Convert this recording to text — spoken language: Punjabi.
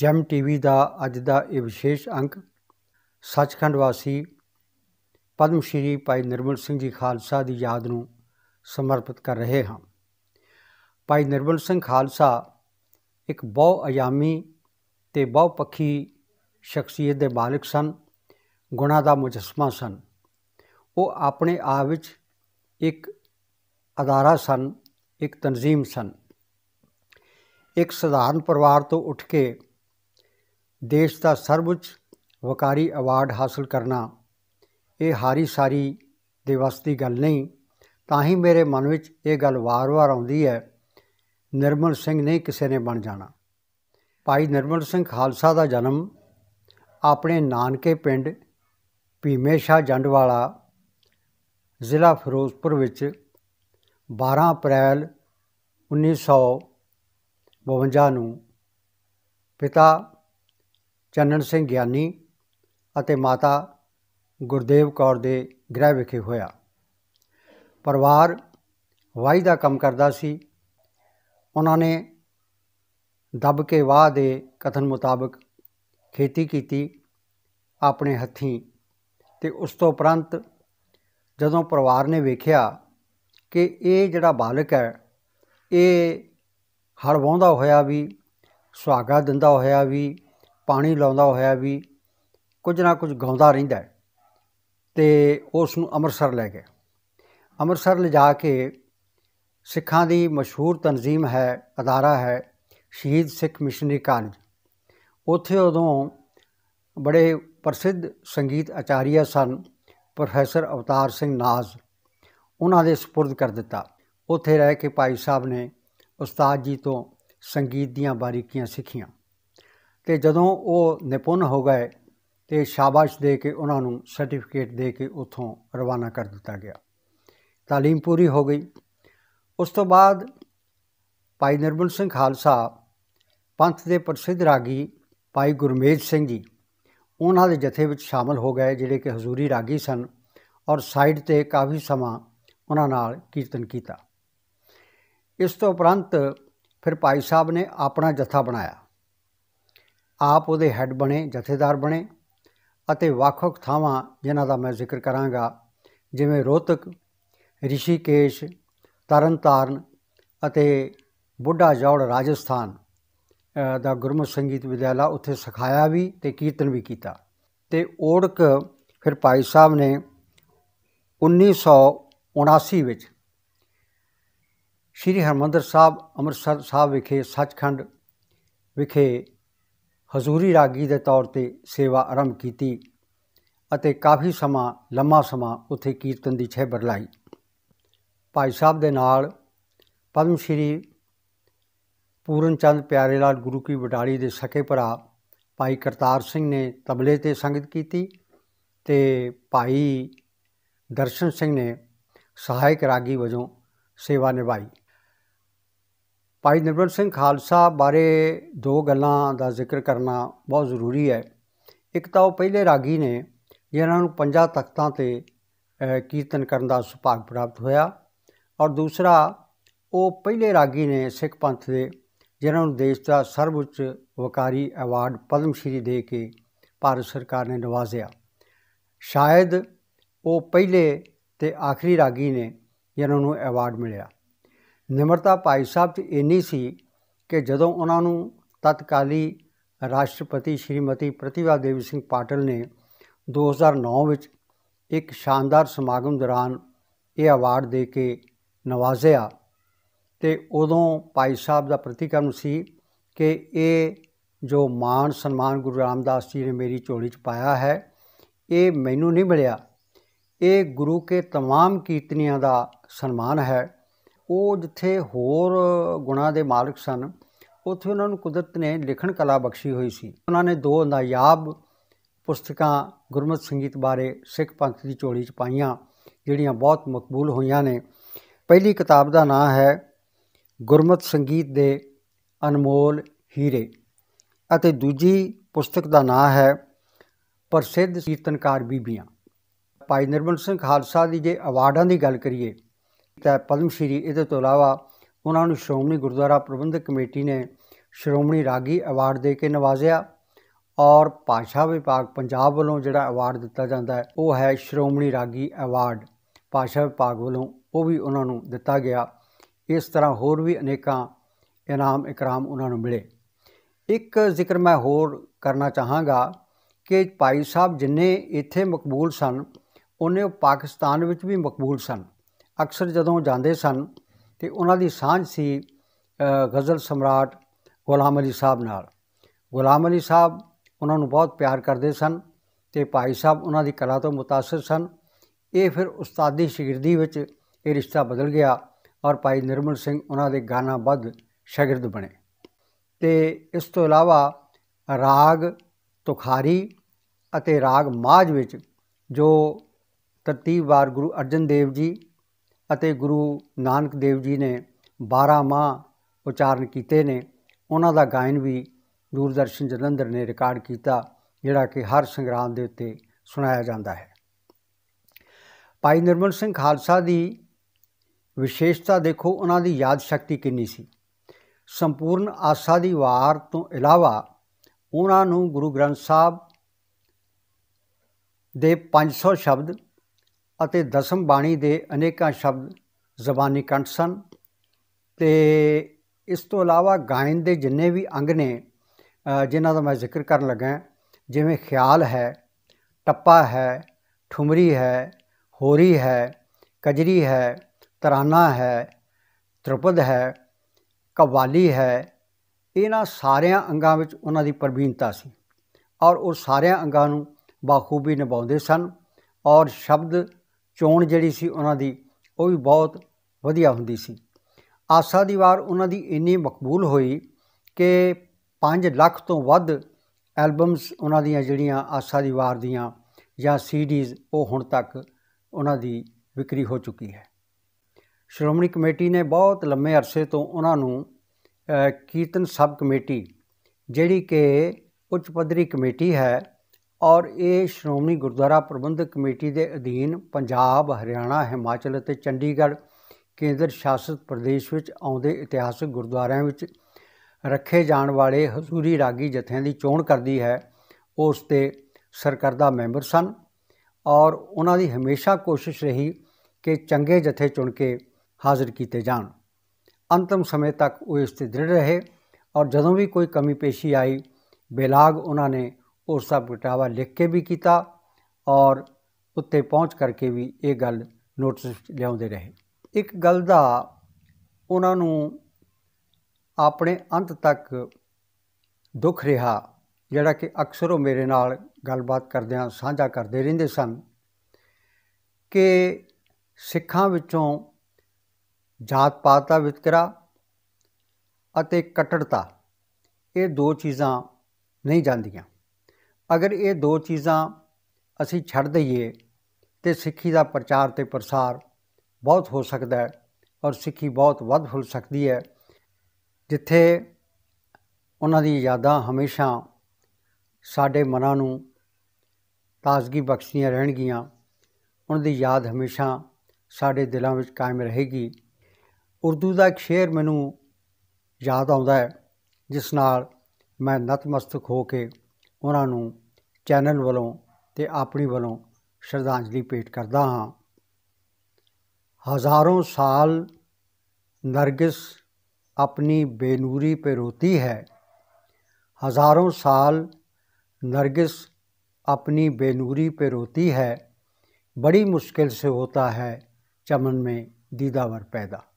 ਜਮ ਟੀਵੀ ਦਾ ਅੱਜ ਦਾ ਇਹ ਵਿਸ਼ੇਸ਼ ਅੰਕ ਸੱਚਖੰਡ ਵਾਸੀ ਪਦਮ ਸ਼੍ਰੀ ਭਾਈ ਨਿਰਮਲ ਸਿੰਘ ਜੀ ਖਾਲਸਾ ਦੀ ਯਾਦ ਨੂੰ ਸਮਰਪਿਤ ਕਰ ਰਹੇ ਹਾਂ ਭਾਈ ਨਿਰਮਲ ਸਿੰਘ ਖਾਲਸਾ ਇੱਕ ਬਹੁ ਅਯਾਮੀ ਤੇ ਬਹੁ ਪੱਖੀ ਸ਼ਖਸੀਅਤ ਦੇ ਮਾਲਕ ਸਨ ਗੁਣਾ ਦਾ ਮੁਜਸਮਾ ਸਨ ਉਹ ਆਪਣੇ ਆਪ ਵਿੱਚ ਇੱਕ ਅਦਾਰਾ ਸਨ ਇੱਕ ਤਨਜ਼ੀਮ ਸਨ ਇੱਕ ਸਧਾਰਨ ਪਰਿਵਾਰ ਤੋਂ ਉੱਠ ਕੇ ਦੇਸ਼ ਦਾ ਸਰਵਉੱਚ ਵਕਾਰੀ ਅਵਾਰਡ ਹਾਸਲ ਕਰਨਾ ਇਹ ਹਾਰੀ ਸਾਰੀ ਦੇ ਵਸ ਦੀ ਗੱਲ ਨਹੀਂ ਤਾਂ ਹੀ ਮੇਰੇ ਮਨ ਵਿੱਚ ਇਹ ਗੱਲ ਵਾਰ-ਵਾਰ ਆਉਂਦੀ ਹੈ ਨਿਰਮਲ ਸਿੰਘ ਨਹੀਂ ਕਿਸੇ ਨੇ ਬਣ ਜਾਣਾ ਭਾਈ ਨਿਰਮਲ ਸਿੰਘ ਖਾਲਸਾ ਦਾ ਜਨਮ ਆਪਣੇ ਨਾਨਕੇ ਪਿੰਡ ਭੀਮੇਸ਼ਾ ਜੰਡਵਾਲਾ ਜ਼ਿਲ੍ਹਾ ਫਿਰੋਜ਼ਪੁਰ ਵਿੱਚ 12 ਅਪ੍ਰੈਲ 1900 52 ਨੂੰ ਪਿਤਾ ਚੰਨਣ ਸਿੰਘ ਗਿਆਨੀ ਅਤੇ ਮਾਤਾ ਗੁਰਦੇਵ ਕੌਰ ਦੇ ਗ੍ਰਹਿ ਵਿਖੇ ਹੋਇਆ ਪਰਿਵਾਰ ਵਾਈ ਦਾ ਕੰਮ ਕਰਦਾ ਸੀ ਉਹਨਾਂ ਨੇ ਦੱਬ ਕੇ ਵਾਹ ਦੇ ਕਥਨ ਮੁਤਾਬਕ ਖੇਤੀ ਕੀਤੀ ਆਪਣੇ ਹੱਥੀਂ ਤੇ ਉਸ ਤੋਂ ਉਪਰੰਤ ਜਦੋਂ ਪਰਿਵਾਰ ਨੇ ਵੇਖਿਆ ਕਿ ਇਹ ਜਿਹੜਾ ਬਾਲਕ ਹੈ ਇਹ ਹਰ ਵਾਹੁੰਦਾ ਹੋਇਆ ਵੀ ਸਵਾਗਤ ਦਿੰਦਾ ਹੋਇਆ ਵੀ ਪਾਣੀ ਲਾਉਂਦਾ ਹੋਇਆ ਵੀ ਕੁਝ ਨਾ ਕੁਝ ਗਾਉਂਦਾ ਰਹਿੰਦਾ ਹੈ ਤੇ ਉਸ ਨੂੰ ਅੰਮ੍ਰਿਤਸਰ ਲੈ ਗਏ ਅੰਮ੍ਰਿਤਸਰ ਲਿਜਾ ਕੇ ਸਿੱਖਾਂ ਦੀ ਮਸ਼ਹੂਰ ਤਨਜ਼ੀਮ ਹੈ ਅਦਾਰਾ ਹੈ ਸ਼ਹੀਦ ਸਿੱਖ ਮਿਸ਼ਨਰੀ ਕਾਲਜ ਉੱਥੇ ਉਦੋਂ ਬੜੇ ਪ੍ਰਸਿੱਧ ਸੰਗੀਤ ਆਚਾਰੀਆ ਸਨ ਪ੍ਰੋਫੈਸਰ ਅਵਤਾਰ ਸਿੰਘ ਨਾਜ਼ ਉਹਨਾਂ ਦੇ سپرد ਕਰ ਦਿੱਤਾ ਉੱਥੇ ਰਹਿ ਕੇ ਭਾਈ ਸਾਹਿਬ ਨੇ ਉਸਤਾਦ ਜੀ ਤੋਂ ਸੰਗੀਤ ਦੀਆਂ ਬਾਰੀਕੀਆਂ ਸਿੱਖੀਆਂ ਤੇ ਜਦੋਂ ਉਹ ਨਿਪੁੰਨ ਹੋ ਗਏ ਤੇ ਸ਼ਾਬਾਸ਼ ਦੇ ਕੇ ਉਹਨਾਂ ਨੂੰ ਸਰਟੀਫਿਕੇਟ ਦੇ ਕੇ ਉੱਥੋਂ ਰਵਾਨਾ ਕਰ ਦਿੱਤਾ ਗਿਆ تعلیم ਪੂਰੀ ਹੋ ਗਈ ਉਸ ਤੋਂ ਬਾਅਦ ਭਾਈ ਨਿਰਮਲ ਸਿੰਘ ਖਾਲਸਾ ਪੰਥ ਦੇ ਪ੍ਰਸਿੱਧ ਰਾਗੀ ਭਾਈ ਗੁਰਮੇਜ ਸਿੰਘ ਜੀ ਉਹਨਾਂ ਦੇ ਜਥੇ ਵਿੱਚ ਸ਼ਾਮਲ ਹੋ ਗਏ ਜਿਹੜੇ ਕਿ ਹਜ਼ੂਰੀ ਰਾਗੀ ਸਨ ਔਰ ਸਾਈਡ ਤੇ ਕਾਫੀ ਸਮਾਂ ਉਹਨਾਂ ਨਾਲ ਕੀਰਤਨ ਕੀਤਾ ਇਸ ਤੋਂ ਉਪਰੰਤ ਫਿਰ ਭਾਈ ਸਾਹਿਬ ਨੇ ਆਪਣਾ ਜਥਾ ਬਣਾਇਆ ਆਪ ਉਹਦੇ ਹੈੱਡ ਬਣੇ ਜਥੇਦਾਰ ਬਣੇ ਅਤੇ ਵੱਖ-ਵੱਖ ਥਾਵਾਂ ਜਿਨ੍ਹਾਂ ਦਾ ਮੈਂ ਜ਼ਿਕਰ ਕਰਾਂਗਾ ਜਿਵੇਂ ਰੋਹਤਕ ਰਿਸ਼ੀਕੇਸ਼ ਤਰਨਤਾਰਨ ਅਤੇ ਬੁੱਢਾ ਜੌੜ ਰਾਜਸਥਾਨ ਦਾ ਗੁਰਮੁਖ ਸੰਗੀਤ ਵਿਦਿਆਲਾ ਉੱਥੇ ਸਿਖਾਇਆ ਵੀ ਤੇ ਕੀਰਤਨ ਵੀ ਕੀਤਾ ਤੇ ਓੜਕ ਫਿਰ ਭਾਈ ਸਾਹਿਬ ਨੇ 1979 ਵਿੱਚ ਸ੍ਰੀ ਹਰਮੰਦਰ ਸਾਹਿਬ ਅੰਮ੍ਰਿਤਸਰ ਸਾਹਿਬ ਵਿਖੇ ਸੱਚਖੰਡ ਵਿਖੇ ਹਜ਼ੂਰੀ ਰਾਗੀ ਦੇ ਤੌਰ ਤੇ ਸੇਵਾ ਆਰੰਭ ਕੀਤੀ ਅਤੇ ਕਾਫੀ ਸਮਾਂ ਲੰਮਾ ਸਮਾਂ ਉੱਥੇ ਕੀਰਤਨ ਦੀ ਛੇ ਬਰਲਾਈ ਭਾਈ ਸਾਹਿਬ ਦੇ ਨਾਲ ਪਦਮ ਸ਼੍ਰੀ ਪੂਰਨ ਚੰਦ ਪਿਆਰੇ ਲਾਲ ਗੁਰੂ ਕੀ ਬਟਾਲੀ ਦੇ ਸਕੇ ਭਰਾ ਭਾਈ ਕਰਤਾਰ ਸਿੰਘ ਨੇ ਤਬਲੇ ਤੇ ਸੰਗਤ ਕੀਤੀ ਤੇ ਭਾਈ ਦਰਸ਼ਨ ਸਿੰਘ ਨੇ ਸਹਾਇਕ ਰਾਗੀ ਵਜੋਂ ਸੇਵਾ ਨਿਭਾਈ ਭਾਈ ਨਿਰਮਲ ਸਿੰਘ ਖਾਲਸਾ ਬਾਰੇ ਦੋ ਗੱਲਾਂ ਦਾ ਜ਼ਿਕਰ ਕਰਨਾ ਬਹੁਤ ਜ਼ਰੂਰੀ ਹੈ ਇੱਕ ਤਾਂ ਉਹ ਪਹਿਲੇ ਰਾਗੀ ਨੇ ਜਿਨ੍ਹਾਂ ਨੂੰ ਪੰਜਾਂ ਤਖਤਾਂ ਤੇ ਕੀਰਤਨ ਕਰਨ ਦਾ ਸੁਭਾਗ ਪ੍ਰਾਪਤ ਹੋਇਆ ਔਰ ਦੂਸਰਾ ਉਹ ਪਹਿਲੇ ਰਾਗੀ ਨੇ ਸਿੱਖ ਪੰਥ ਦੇ ਜਿਨ੍ਹਾਂ ਨੂੰ ਦੇਸ਼ ਦਾ ਸਰਵਉੱਚ ਵਕਾਰੀ ਅਵਾਰਡ ਪਦਮ ਸ਼੍ਰੀ ਦੇ ਕੇ ਭਾਰਤ ਸਰਕਾਰ ਨੇ ਨਵਾਜ਼ਿਆ ਸ਼ਾਇਦ ਉਹ ਪਹਿਲੇ ਤੇ ਆਖਰੀ ਰਾਗੀ ਨੇ ਜਿਨ੍ਹਾਂ ਨੂੰ ਅਵਾਰਡ ਮਿਲਿਆ ਨਿਮਰਤਾ ਭਾਈ ਸਾਹਿਬ 'ਚ ਇੰਨੀ ਸੀ ਕਿ ਜਦੋਂ ਉਹਨਾਂ ਨੂੰ ਤਤਕਾਲੀ ਰਾਸ਼ਟਰਪਤੀ ਸ਼੍ਰੀਮਤੀ ਪ੍ਰਤਿਭਾ ਦੇਵੀ ਸਿੰਘ ਪਾਟਲ ਨੇ 2009 ਵਿੱਚ ਇੱਕ ਸ਼ਾਨਦਾਰ ਸਮਾਗਮ ਦੌਰਾਨ ਇਹ ਅਵਾਰਡ ਦੇ ਕੇ ਨਵਾਜ਼ਿਆ ਤੇ ਉਦੋਂ ਭਾਈ ਸਾਹਿਬ ਦਾ ਪ੍ਰਤੀਕਰਮ ਸੀ ਕਿ ਇਹ ਜੋ ਮਾਨ ਸਨਮਾਨ ਗੁਰੂ ਰਾਮਦਾਸ ਜੀ ਨੇ ਮੇਰੀ ਝੋਲੀ 'ਚ ਪਾਇਆ ਹੈ ਇਹ ਮੈਨੂੰ ਨਹੀਂ ਮਿਲਿਆ ਇਹ ਗੁਰੂ ਕੇ तमाम ਕੀਰਤਨੀਆਂ ਦਾ ਸਨਮਾਨ ਹੈ ਉਹ ਜਿੱਥੇ ਹੋਰ ਗੁਣਾ ਦੇ ਮਾਲਕ ਸਨ ਉੱਥੇ ਉਹਨਾਂ ਨੂੰ ਕੁਦਰਤ ਨੇ ਲਿਖਣ ਕਲਾ ਬਖਸ਼ੀ ਹੋਈ ਸੀ ਉਹਨਾਂ ਨੇ ਦੋ ਨਾਯਾਬ ਪੁਸਤਕਾਂ ਗੁਰਮਤ ਸੰਗੀਤ ਬਾਰੇ ਸਿੱਖ ਪੰਥ ਦੀ ਝੋਲੀ 'ਚ ਪਾਈਆਂ ਜਿਹੜੀਆਂ ਬਹੁਤ ਮਕਬੂਲ ਹੋਈਆਂ ਨੇ ਪਹਿਲੀ ਕਿਤਾਬ ਦਾ ਨਾਮ ਹੈ ਗੁਰਮਤ ਸੰਗੀਤ ਦੇ ਅਨਮੋਲ ਹੀਰੇ ਅਤੇ ਦੂਜੀ ਪੁਸਤਕ ਦਾ ਨਾਮ ਹੈ ਪ੍ਰਸਿੱਧ ਕੀਰਤਨਕਾਰ ਬੀਬੀਆਂ ਭਾਈ ਨਿਰਮਲ ਸਿੰਘ ਖਾਲਸਾ ਦੀ ਜੇ ਅਵਾਰਡਾਂ ਦੀ ਗੱਲ ਕਰੀਏ ਤੇ ਪਦਮ ਸ਼੍ਰੀ ਇਹਦੇ ਤੋਂ ਇਲਾਵਾ ਉਹਨਾਂ ਨੂੰ ਸ਼੍ਰੋਮਣੀ ਗੁਰਦੁਆਰਾ ਪ੍ਰਬੰਧਕ ਕਮੇਟੀ ਨੇ ਸ਼੍ਰੋਮਣੀ ਰਾਗੀ ਅਵਾਰਡ ਦੇ ਕੇ ਨਵਾਜ਼ਿਆ ਔਰ ਪਾਸ਼ਾ ਵਿਭਾਗ ਪੰਜਾਬ ਵੱਲੋਂ ਜਿਹੜਾ ਅਵਾਰਡ ਦਿੱਤਾ ਜਾਂਦਾ ਹੈ ਉਹ ਹੈ ਸ਼੍ਰੋਮਣੀ ਰਾਗੀ ਅਵਾਰਡ ਪਾਸ਼ਾ ਵਿਭਾਗ ਵੱਲੋਂ ਉਹ ਵੀ ਉਹਨਾਂ ਨੂੰ ਦਿੱਤਾ ਗਿਆ ਇਸ ਤਰ੍ਹਾਂ ਹੋਰ ਵੀ ਅਨੇਕਾਂ ਇਨਾਮ ਇਕਰਾਮ ਉਹਨਾਂ ਨੂੰ ਮਿਲੇ ਇੱਕ ਜ਼ਿਕਰ ਮੈਂ ਹੋਰ ਕਰਨਾ ਚਾਹਾਂਗਾ ਕਿ ਭਾਈ ਸਾਹਿਬ ਜਿੰਨੇ ਇੱਥੇ ਮਕਬੂਲ ਸਨ ਉਹਨੇ ਪਾਕਿਸਤਾਨ ਵਿੱਚ ਵੀ ਮਕਬੂਲ ਸਨ ਅਕਸਰ ਜਦੋਂ ਜਾਂਦੇ ਸਨ ਤੇ ਉਹਨਾਂ ਦੀ ਸਾਂਝ ਸੀ ਗਜ਼ਲ ਸਮਰਾਟ ਗੁਲਾਮ ਅਲੀ ਸਾਹਿਬ ਨਾਲ ਗੁਲਾਮ ਅਲੀ ਸਾਹਿਬ ਉਹਨਾਂ ਨੂੰ ਬਹੁਤ ਪਿਆਰ ਕਰਦੇ ਸਨ ਤੇ ਭਾਈ ਸਾਹਿਬ ਉਹਨਾਂ ਦੀ ਕਲਾ ਤੋਂ متاثر ਸਨ ਇਹ ਫਿਰ ਉਸਤਾਦੀ ਸ਼ਾਗਿਰਦੀ ਵਿੱਚ ਇਹ ਰਿਸ਼ਤਾ ਬਦਲ ਗਿਆ ਔਰ ਭਾਈ ਨਿਰਮਲ ਸਿੰਘ ਉਹਨਾਂ ਦੇ ਗਾਣਾ ਬੱਧ ਸ਼ਾਗਿਰਦ ਬਣੇ ਤੇ ਇਸ ਤੋਂ ਇਲਾਵਾ ਰਾਗ ਤੁਖਾਰੀ ਅਤੇ ਰਾਗ ਮਾਝ ਵਿੱਚ ਜੋ ਵਾਰ ਗੁਰੂ ਅਰਜਨ ਦੇਵ ਜੀ ਅਤੇ ਗੁਰੂ ਨਾਨਕ ਦੇਵ ਜੀ ਨੇ 12 ਮਾਹ ਉਚਾਰਨ ਕੀਤੇ ਨੇ ਉਹਨਾਂ ਦਾ ਗਾਇਨ ਵੀ ਦੂਰਦਰਸ਼ਨ ਜਲੰਧਰ ਨੇ ਰਿਕਾਰਡ ਕੀਤਾ ਜਿਹੜਾ ਕਿ ਹਰ ਸੰਗਰਾਮ ਦੇ ਉੱਤੇ ਸੁਣਾਇਆ ਜਾਂਦਾ ਹੈ ਭਾਈ ਨਿਰਮਲ ਸਿੰਘ ਖਾਲਸਾ ਦੀ ਵਿਸ਼ੇਸ਼ਤਾ ਦੇਖੋ ਉਹਨਾਂ ਦੀ ਯਾਦ ਸ਼ਕਤੀ ਕਿੰਨੀ ਸੀ ਸੰਪੂਰਨ ਆਸਾ ਦੀ ਵਾਰ ਤੋਂ ਇਲਾਵਾ ਉਹਨਾਂ ਨੂੰ ਗੁਰੂ ਗ੍ਰੰਥ ਸਾਹਿਬ ਦੇ 500 ਸ਼ਬਦ ਅਤੇ ਦਸਮ ਬਾਣੀ ਦੇ ਅਨੇਕਾਂ ਸ਼ਬਦ ਜ਼ਬਾਨੀ ਕੰਠ ਸਨ ਤੇ ਇਸ ਤੋਂ ਇਲਾਵਾ ਗਾਇਨ ਦੇ ਜਿੰਨੇ ਵੀ ਅੰਗ ਨੇ ਜਿਨ੍ਹਾਂ ਦਾ ਮੈਂ ਜ਼ਿਕਰ ਕਰਨ ਲੱਗਾ ਜਿਵੇਂ ਖਿਆਲ ਹੈ ਟੱਪਾ ਹੈ ਠੁਮਰੀ ਹੈ ਹੋਰੀ ਹੈ ਕਜਰੀ ਹੈ ਤਰਾਨਾ ਹੈ ਤ੍ਰਿਪਦ ਹੈ ਕਵਾਲੀ ਹੈ ਇਹਨਾਂ ਸਾਰਿਆਂ ਅੰਗਾਂ ਵਿੱਚ ਉਹਨਾਂ ਦੀ ਪ੍ਰਵੀਨਤਾ ਸੀ ਔਰ ਉਹ ਸਾਰਿਆਂ ਅੰਗਾਂ ਨੂੰ ਬਾਖੂਬੀ ਨਿਭਾਉਂਦੇ ਸਨ ਔਰ ਸ਼ਬਦ ਚੋਣ ਜਿਹੜੀ ਸੀ ਉਹਨਾਂ ਦੀ ਉਹ ਵੀ ਬਹੁਤ ਵਧੀਆ ਹੁੰਦੀ ਸੀ ਆਸਾ ਦੀ ਵਾਰ ਉਹਨਾਂ ਦੀ ਇੰਨੀ ਮਕਬੂਲ ਹੋਈ ਕਿ 5 ਲੱਖ ਤੋਂ ਵੱਧ ਐਲਬਮਸ ਉਹਨਾਂ ਦੀਆਂ ਜਿਹੜੀਆਂ ਆਸਾ ਦੀ ਵਾਰ ਦੀਆਂ ਜਾਂ ਸੀਡੀਜ਼ ਉਹ ਹੁਣ ਤੱਕ ਉਹਨਾਂ ਦੀ ਵਿਕਰੀ ਹੋ ਚੁੱਕੀ ਹੈ ਸ਼੍ਰੋਮਣੀ ਕਮੇਟੀ ਨੇ ਬਹੁਤ ਲੰਮੇ ਅਰਸੇ ਤੋਂ ਉਹਨਾਂ ਨੂੰ ਕੀਰਤਨ ਸਬ ਕਮੇਟੀ ਜਿਹੜੀ ਕਿ ਉੱਚ ਪੱਧਰੀ ਕਮੇਟੀ ਹੈ ਔਰ ਇਹ ਸ਼੍ਰੋਮਣੀ ਗੁਰਦੁਆਰਾ ਪ੍ਰਬੰਧਕ ਕਮੇਟੀ ਦੇ ਅਧੀਨ ਪੰਜਾਬ ਹਰਿਆਣਾ ਹਿਮਾਚਲ ਅਤੇ ਚੰਡੀਗੜ੍ਹ ਕੇਂਦਰ ਸ਼ਾਸਿਤ ਪ੍ਰਦੇਸ਼ ਵਿੱਚ ਆਉਂਦੇ ਇਤਿਹਾਸਕ ਗੁਰਦੁਆਰਿਆਂ ਵਿੱਚ ਰੱਖੇ ਜਾਣ ਵਾਲੇ ਹਜ਼ੂਰੀ ਰਾਗੀ ਜਥਿਆਂ ਦੀ ਚੋਣ ਕਰਦੀ ਹੈ ਉਸ ਤੇ ਸਰਕਰਦਾ ਮੈਂਬਰ ਸਨ ਔਰ ਉਹਨਾਂ ਦੀ ਹਮੇਸ਼ਾ ਕੋਸ਼ਿਸ਼ ਰਹੀ ਕਿ ਚੰਗੇ ਜਥੇ ਚੁਣ ਕੇ ਹਾਜ਼ਰ ਕੀਤੇ ਜਾਣ ਅੰਤਮ ਸਮੇਂ ਤੱਕ ਉਹ ਇਸ ਤੇ ਦ੍ਰਿੜ ਰਹੇ ਔਰ ਜਦੋਂ ਵੀ ਕੋਈ ਕਮੀ ਪੇਸ਼ੀ ਆਈ ਬੇਲਾਗ ਉਹਨਾਂ ਨੇ ਉਹ ਸਭ ਘਟਾਵਾ ਲਿਖ ਕੇ ਵੀ ਕੀਤਾ ਔਰ ਉੱਤੇ ਪਹੁੰਚ ਕਰਕੇ ਵੀ ਇਹ ਗੱਲ ਨੋਟਿਸ ਲਿਆਉਂਦੇ ਰਹੇ ਇੱਕ ਗੱਲ ਦਾ ਉਹਨਾਂ ਨੂੰ ਆਪਣੇ ਅੰਤ ਤੱਕ ਦੁੱਖ ਰਿਹਾ ਜਿਹੜਾ ਕਿ ਅਕਸਰ ਉਹ ਮੇਰੇ ਨਾਲ ਗੱਲਬਾਤ ਕਰਦਿਆਂ ਸਾਂਝਾ ਕਰਦੇ ਰਹਿੰਦੇ ਸਨ ਕਿ ਸਿੱਖਾਂ ਵਿੱਚੋਂ ਜਾਤ ਪਾਤ ਦਾ ਵਿਤਕਰਾ ਅਤੇ ਕਟੜਤਾ ਇਹ ਦੋ ਚੀਜ਼ਾਂ ਨਹੀਂ ਜਾਂਦੀਆਂ ਅਗਰ ਇਹ ਦੋ ਚੀਜ਼ਾਂ ਅਸੀਂ ਛੱਡ ਦਈਏ ਤੇ ਸਿੱਖੀ ਦਾ ਪ੍ਰਚਾਰ ਤੇ ਪ੍ਰਸਾਰ ਬਹੁਤ ਹੋ ਸਕਦਾ ਹੈ ਔਰ ਸਿੱਖੀ ਬਹੁਤ ਵੱਧ ਫੁੱਲ ਸਕਦੀ ਹੈ ਜਿੱਥੇ ਉਹਨਾਂ ਦੀ ਯਾਦਾਂ ਹਮੇਸ਼ਾ ਸਾਡੇ ਮਨਾਂ ਨੂੰ ਤਾਜ਼ਗੀ ਬਖਸ਼ਦੀਆਂ ਰਹਿਣਗੀਆਂ ਉਹਨਾਂ ਦੀ ਯਾਦ ਹਮੇਸ਼ਾ ਸਾਡੇ ਦਿਲਾਂ ਵਿੱਚ ਕਾਇਮ ਰਹੇਗੀ ਉਰਦੂ ਦਾ ਇੱਕ ਸ਼ੇਰ ਮੈਨੂੰ ਯਾਦ ਆਉਂਦਾ ਹੈ ਜਿਸ ਨਾਲ ਮੈਂ ਨਤਮਸਤਕ ਹੋ ਕੇ ਉਹਨਾਂ ਨੂੰ ਚੈਨਲ ਵੱਲੋਂ ਤੇ ਆਪਣੀ ਵੱਲੋਂ ਸ਼ਰਧਾਂਜਲੀ ਭੇਟ ਕਰਦਾ ਹਾਂ ਹਜ਼ਾਰਾਂ ਸਾਲ ਨਰਗਿਸ ਆਪਣੀ ਬੇਨੂਰੀ ਤੇ ਰੋਤੀ ਹੈ ਹਜ਼ਾਰਾਂ ਸਾਲ ਨਰਗਿਸ ਆਪਣੀ ਬੇਨੂਰੀ ਤੇ रोती ਹੈ ਬੜੀ ਮੁਸ਼ਕਿਲ से होता ਹੈ ਚਮਨ में दीदावर ਪੈਦਾ